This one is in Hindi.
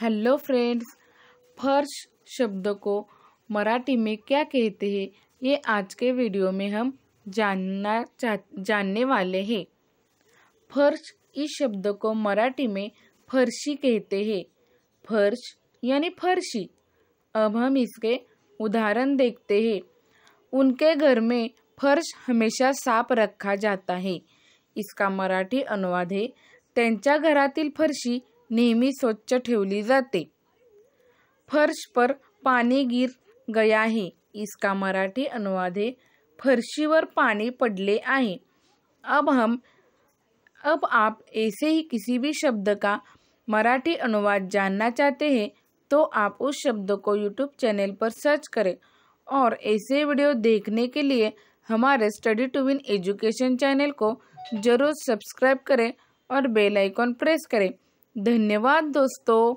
हेलो फ्रेंड्स फर्श शब्द को मराठी में क्या कहते हैं ये आज के वीडियो में हम जानना चा, जानने वाले हैं फर्श इस शब्द को मराठी में फर्शी कहते हैं फर्श यानी फर्शी अब हम इसके उदाहरण देखते हैं उनके घर में फर्श हमेशा साफ रखा जाता है इसका मराठी अनुवाद है त्यांच्या घरातील फर्शी नेहमी स्वच्छ ठेवली जाते फर्श पर पानी गिर गया है इसका मराठी अनुवाद है फर्शीवर पानी पड़ले आहे अब हम अब आप ऐसे ही किसी भी शब्द का मराठी अनुवाद जानना चाहते हैं तो आप उस शब्द को यूट्यूब चैनल पर सर्च करें और ऐसे वीडियो देखने के लिए हमारे study to win education channel को जरूर सब्सक्राइब करें और बेल आइकॉन प्रेस करें धन्यवाद दोस्तों